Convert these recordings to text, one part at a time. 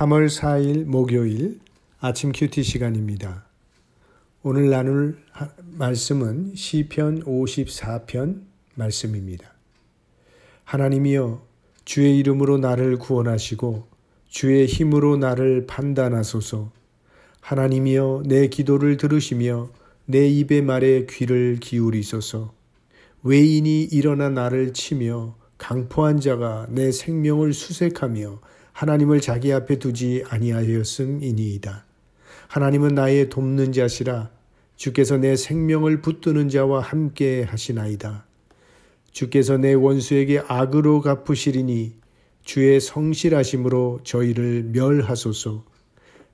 3월 4일 목요일 아침 큐티 시간입니다. 오늘 나눌 말씀은 시편 54편 말씀입니다. 하나님이여 주의 이름으로 나를 구원하시고 주의 힘으로 나를 판단하소서. 하나님이여 내 기도를 들으시며 내 입의 말에 귀를 기울이소서. 외인이 일어나 나를 치며 강포한 자가 내 생명을 수색하며 하나님을 자기 앞에 두지 아니하였음이니이다. 하나님은 나의 돕는 자시라 주께서 내 생명을 붙드는 자와 함께 하시나이다. 주께서 내 원수에게 악으로 갚으시리니 주의 성실하심으로 저희를 멸하소서.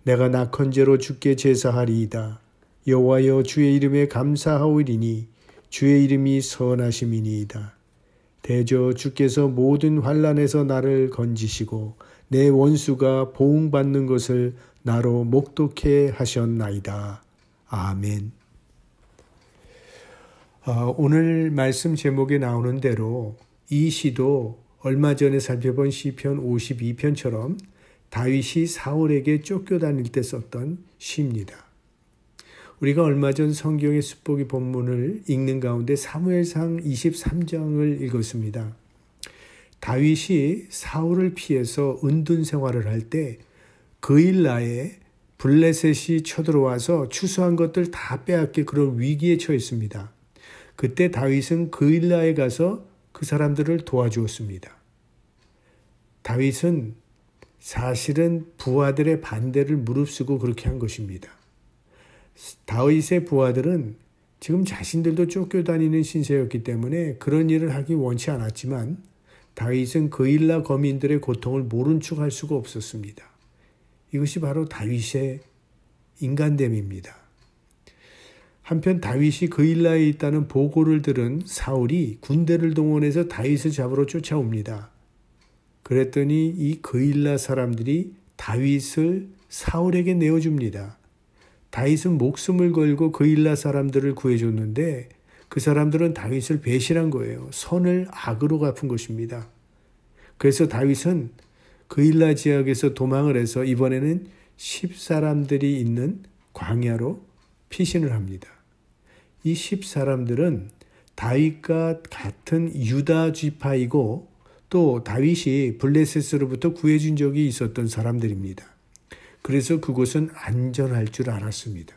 내가 낙헌제로 주께 제사하리이다. 여호와여 주의 이름에 감사하오리니 주의 이름이 선하심이니이다. 대저 주께서 모든 환란에서 나를 건지시고 내 원수가 보응받는 것을 나로 목독해 하셨나이다. 아멘. 아, 오늘 말씀 제목에 나오는 대로 이 시도 얼마 전에 살펴본 시편 52편처럼 다윗이 사울에게 쫓겨다닐 때 썼던 시입니다. 우리가 얼마 전 성경의 숲보기 본문을 읽는 가운데 사무엘상 23장을 읽었습니다. 다윗이 사울을 피해서 은둔 생활을 할 때 그일라에 블레셋이 쳐들어와서 추수한 것들 다빼앗기 그런 위기에 처했습니다 그때 다윗은 그일라에 가서 그 사람들을 도와주었습니다. 다윗은 사실은 부하들의 반대를 무릅쓰고 그렇게 한 것입니다. 다윗의 부하들은 지금 자신들도 쫓겨다니는 신세였기 때문에 그런 일을 하기 원치 않았지만 다윗은 그일라 거민들의 고통을 모른 척할 수가 없었습니다. 이것이 바로 다윗의 인간됨입니다. 한편 다윗이 그일라에 있다는 보고를 들은 사울이 군대를 동원해서 다윗을 잡으러 쫓아옵니다. 그랬더니 이 그일라 사람들이 다윗을 사울에게 내어줍니다. 다윗은 목숨을 걸고 그일라 사람들을 구해줬는데 그 사람들은 다윗을 배신한 거예요. 선을 악으로 갚은 것입니다. 그래서 다윗은 그일라 지역에서 도망을 해서 이번에는 십사람들이 있는 광야로 피신을 합니다. 이 십사람들은 다윗과 같은 유다 지파이고 또 다윗이 블레셋으로부터 구해준 적이 있었던 사람들입니다. 그래서 그곳은 안전할 줄 알았습니다.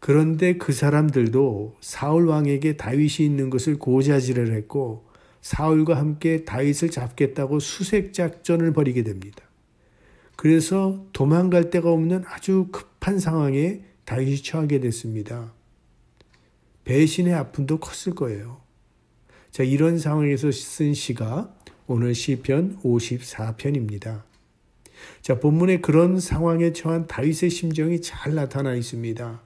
그런데 그 사람들도 사울 왕에게 다윗이 있는 것을 고자질을 했고 사울과 함께 다윗을 잡겠다고 수색 작전을 벌이게 됩니다. 그래서 도망갈 데가 없는 아주 급한 상황에 다윗이 처하게 됐습니다. 배신의 아픔도 컸을 거예요. 자, 이런 상황에서 쓴 시가 오늘 시편 54편입니다. 자, 본문에 그런 상황에 처한 다윗의 심정이 잘 나타나 있습니다.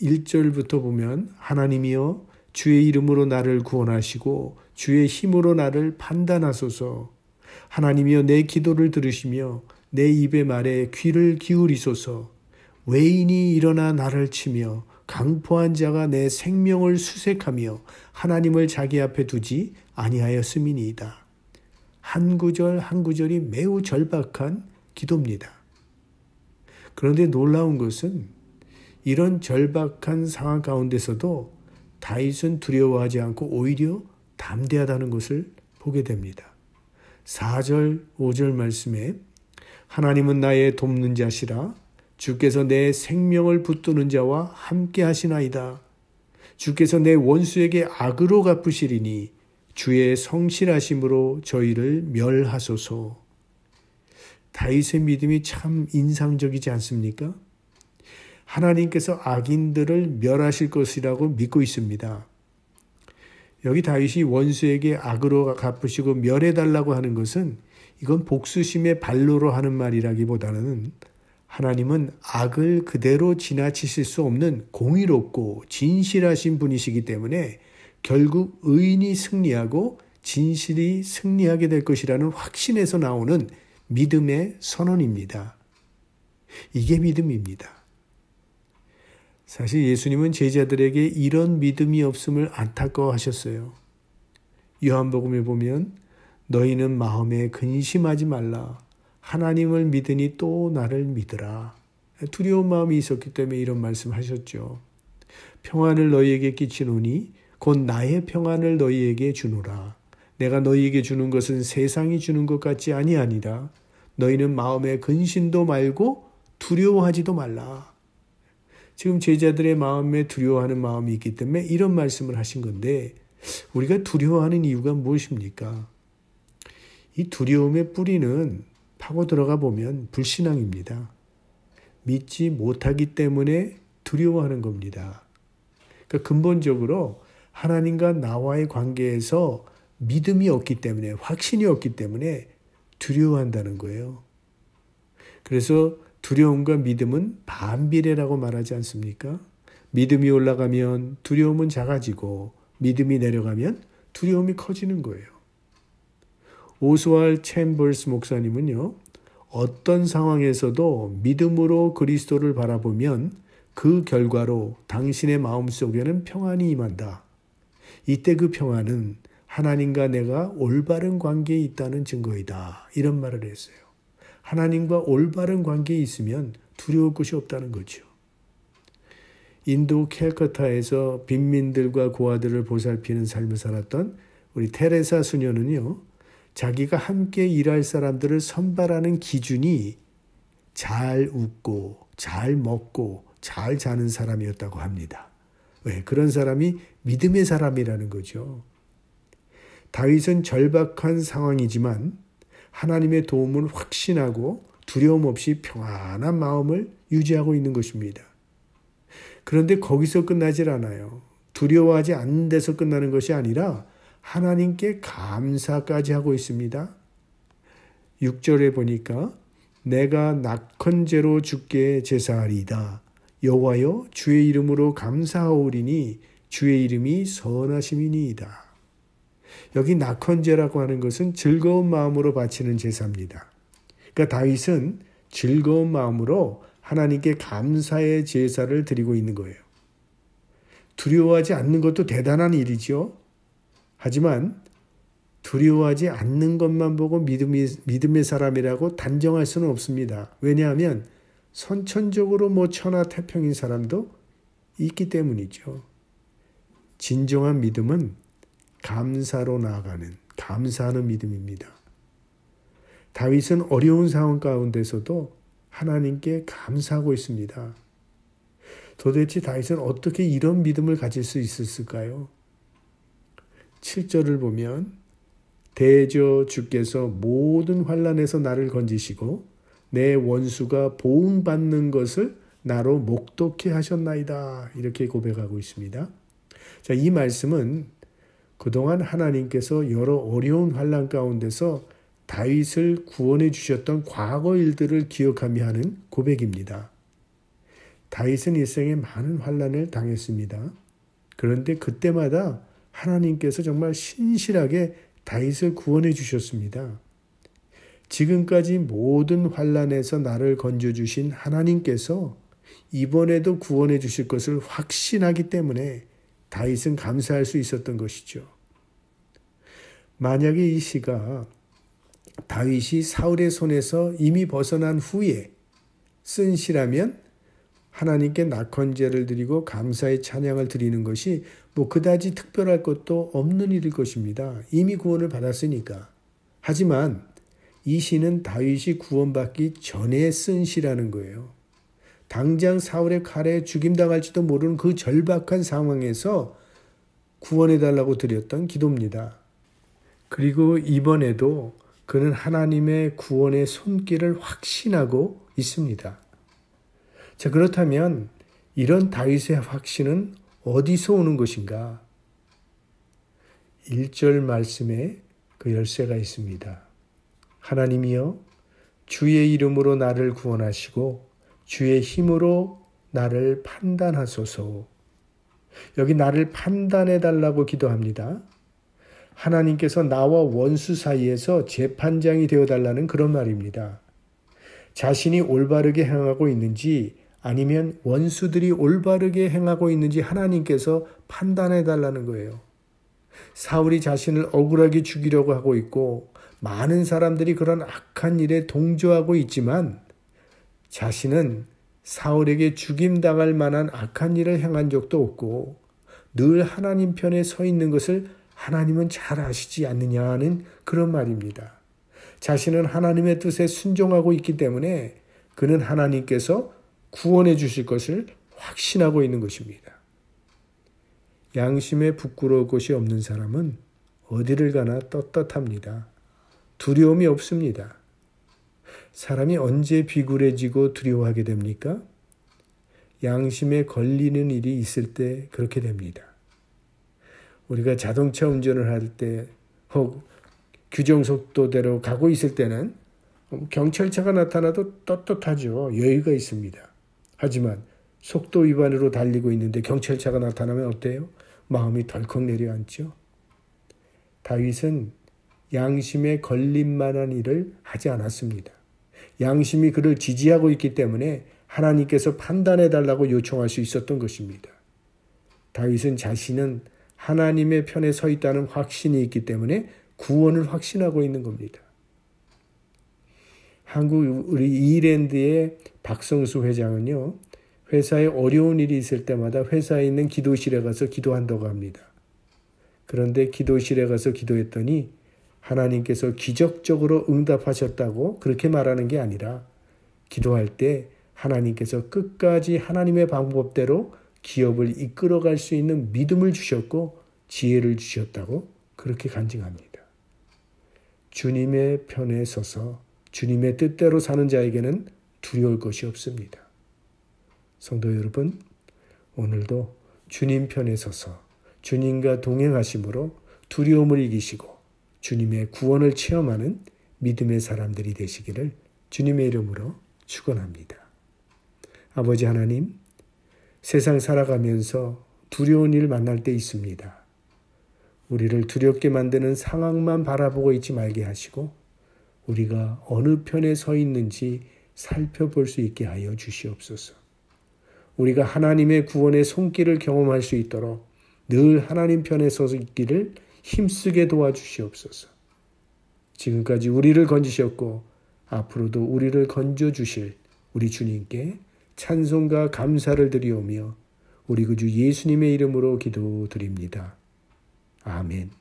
1절부터 보면 하나님이여 주의 이름으로 나를 구원하시고 주의 힘으로 나를 판단하소서 하나님이여 내 기도를 들으시며 내 입의 말에 귀를 기울이소서 외인이 일어나 나를 치며 강포한 자가 내 생명을 수색하며 하나님을 자기 앞에 두지 아니하였음이니이다. 한 구절 한 구절이 매우 절박한 기도입니다. 그런데 놀라운 것은 이런 절박한 상황 가운데서도 다윗은 두려워하지 않고 오히려 담대하다는 것을 보게 됩니다. 4절, 5절 말씀에 하나님은 나의 돕는 자시라 주께서 내 생명을 붙드는 자와 함께 하시나이다. 주께서 내 원수에게 악으로 갚으시리니 주의 성실하심으로 저희를 멸하소서. 다윗의 믿음이 참 인상적이지 않습니까? 하나님께서 악인들을 멸하실 것이라고 믿고 있습니다. 여기 다윗이 원수에게 악으로 갚으시고 멸해달라고 하는 것은 이건 복수심의 발로로 하는 말이라기보다는 하나님은 악을 그대로 지나치실 수 없는 공의롭고 진실하신 분이시기 때문에 결국 의인이 승리하고 진실이 승리하게 될 것이라는 확신에서 나오는 믿음의 선언입니다. 이게 믿음입니다. 사실 예수님은 제자들에게 이런 믿음이 없음을 안타까워하셨어요. 요한복음에 보면 너희는 마음에 근심하지 말라. 하나님을 믿으니 또 나를 믿으라. 두려운 마음이 있었기 때문에 이런 말씀하셨죠. 평안을 너희에게 끼치노니 곧 나의 평안을 너희에게 주노라. 내가 너희에게 주는 것은 세상이 주는 것 같지 아니하니라. 너희는 마음에 근심도 말고 두려워하지도 말라. 지금 제자들의 마음에 두려워하는 마음이 있기 때문에 이런 말씀을 하신 건데 우리가 두려워하는 이유가 무엇입니까? 이 두려움의 뿌리는 파고 들어가 보면 불신앙입니다. 믿지 못하기 때문에 두려워하는 겁니다. 그러니까 근본적으로 하나님과 나와의 관계에서 믿음이 없기 때문에 확신이 없기 때문에 두려워한다는 거예요. 그래서 두려움과 믿음은 반비례라고 말하지 않습니까? 믿음이 올라가면 두려움은 작아지고 믿음이 내려가면 두려움이 커지는 거예요. 오스왈 챔벌스 목사님은요. 어떤 상황에서도 믿음으로 그리스도를 바라보면 그 결과로 당신의 마음 속에는 평안이 임한다. 이때 그 평안은 하나님과 내가 올바른 관계에 있다는 증거이다. 이런 말을 했어요. 하나님과 올바른 관계에 있으면 두려울 것이 없다는 거죠. 인도 캘커타에서 빈민들과 고아들을 보살피는 삶을 살았던 우리 테레사 수녀는요, 자기가 함께 일할 사람들을 선발하는 기준이 잘 웃고, 잘 먹고, 잘 자는 사람이었다고 합니다. 왜? 그런 사람이 믿음의 사람이라는 거죠. 다윗은 절박한 상황이지만 하나님의 도움을 확신하고 두려움 없이 평안한 마음을 유지하고 있는 것입니다. 그런데 거기서 끝나질 않아요. 두려워하지 않는 데서 끝나는 것이 아니라 하나님께 감사까지 하고 있습니다. 6절에 보니까 내가 낙헌제로 주께 제사하리다여와여 주의 이름으로 감사하오리니 주의 이름이 선하심이니이다. 여기 낙헌제라고 하는 것은 즐거운 마음으로 바치는 제사입니다. 그러니까 다윗은 즐거운 마음으로 하나님께 감사의 제사를 드리고 있는 거예요. 두려워하지 않는 것도 대단한 일이죠. 하지만 두려워하지 않는 것만 보고 믿음이, 믿음의 사람이라고 단정할 수는 없습니다. 왜냐하면 선천적으로 뭐 천하 태평인 사람도 있기 때문이죠. 진정한 믿음은 감사로 나아가는 감사하는 믿음입니다. 다윗은 어려운 상황 가운데서도 하나님께 감사하고 있습니다. 도대체 다윗은 어떻게 이런 믿음을 가질 수 있었을까요? 7절을 보면 대저 주께서 모든 환란에서 나를 건지시고 내 원수가 보응받는 것을 나로 목독해 하셨나이다. 이렇게 고백하고 있습니다. 자, 이 말씀은 그동안 하나님께서 여러 어려운 환란 가운데서 다윗을 구원해 주셨던 과거 일들을 기억하며 하는 고백입니다. 다윗은 일생에 많은 환란을 당했습니다. 그런데 그때마다 하나님께서 정말 신실하게 다윗을 구원해 주셨습니다. 지금까지 모든 환란에서 나를 건져 주신 하나님께서 이번에도 구원해 주실 것을 확신하기 때문에 다윗은 감사할 수 있었던 것이죠. 만약에 이 시가 다윗이 사울의 손에서 이미 벗어난 후에 쓴 시라면 하나님께 낙헌제를 드리고 감사의 찬양을 드리는 것이 뭐 그다지 특별할 것도 없는 일일 것입니다. 이미 구원을 받았으니까. 하지만 이 시는 다윗이 구원받기 전에 쓴 시라는 거예요. 당장 사울의 칼에 죽임당할지도 모르는 그 절박한 상황에서 구원해달라고 드렸던 기도입니다. 그리고 이번에도 그는 하나님의 구원의 손길을 확신하고 있습니다. 자, 그렇다면 이런 다윗의 확신은 어디서 오는 것인가? 1절 말씀에 그 열쇠가 있습니다. 하나님이여 주의 이름으로 나를 구원하시고 주의 힘으로 나를 판단하소서. 여기 나를 판단해 달라고 기도합니다. 하나님께서 나와 원수 사이에서 재판장이 되어 달라는 그런 말입니다. 자신이 올바르게 행하고 있는지 아니면 원수들이 올바르게 행하고 있는지 하나님께서 판단해 달라는 거예요. 사울이 자신을 억울하게 죽이려고 하고 있고 많은 사람들이 그런 악한 일에 동조하고 있지만 자신은 사울에게 죽임 당할 만한 악한 일을 행한 적도 없고 늘 하나님 편에 서 있는 것을 하나님은 잘 아시지 않느냐는 그런 말입니다. 자신은 하나님의 뜻에 순종하고 있기 때문에 그는 하나님께서 구원해 주실 것을 확신하고 있는 것입니다. 양심에 부끄러울 것이 없는 사람은 어디를 가나 떳떳합니다. 두려움이 없습니다. 사람이 언제 비굴해지고 두려워하게 됩니까? 양심에 걸리는 일이 있을 때 그렇게 됩니다. 우리가 자동차 운전을 할 때 혹 규정 속도대로 가고 있을 때는 경찰차가 나타나도 떳떳하죠. 여유가 있습니다. 하지만 속도 위반으로 달리고 있는데 경찰차가 나타나면 어때요? 마음이 덜컥 내려앉죠. 다윗은 양심에 걸림 만한 일을 하지 않았습니다. 양심이 그를 지지하고 있기 때문에 하나님께서 판단해 달라고 요청할 수 있었던 것입니다. 다윗은 자신은 하나님의 편에 서 있다는 확신이 있기 때문에 구원을 확신하고 있는 겁니다. 한국 우리 이랜드의 박성수 회장은요. 회사에 어려운 일이 있을 때마다 회사에 있는 기도실에 가서 기도한다고 합니다. 그런데 기도실에 가서 기도했더니 하나님께서 기적적으로 응답하셨다고 그렇게 말하는 게 아니라 기도할 때 하나님께서 끝까지 하나님의 방법대로 기업을 이끌어갈 수 있는 믿음을 주셨고 지혜를 주셨다고 그렇게 간증합니다. 주님의 편에 서서 주님의 뜻대로 사는 자에게는 두려울 것이 없습니다. 성도 여러분, 오늘도 주님 편에 서서 주님과 동행하심으로 두려움을 이기시고 주님의 구원을 체험하는 믿음의 사람들이 되시기를 주님의 이름으로 축원합니다. 아버지 하나님, 세상 살아가면서 두려운 일 만날 때 있습니다. 우리를 두렵게 만드는 상황만 바라보고 있지 말게 하시고 우리가 어느 편에 서 있는지 살펴볼 수 있게 하여 주시옵소서. 우리가 하나님의 구원의 손길을 경험할 수 있도록 늘 하나님 편에 서서 있기를 힘쓰게 도와주시옵소서. 지금까지 우리를 건지셨고 앞으로도 우리를 건져 주실 우리 주님께 찬송과 감사를 드리오며 우리 구주 예수님의 이름으로 기도드립니다. 아멘.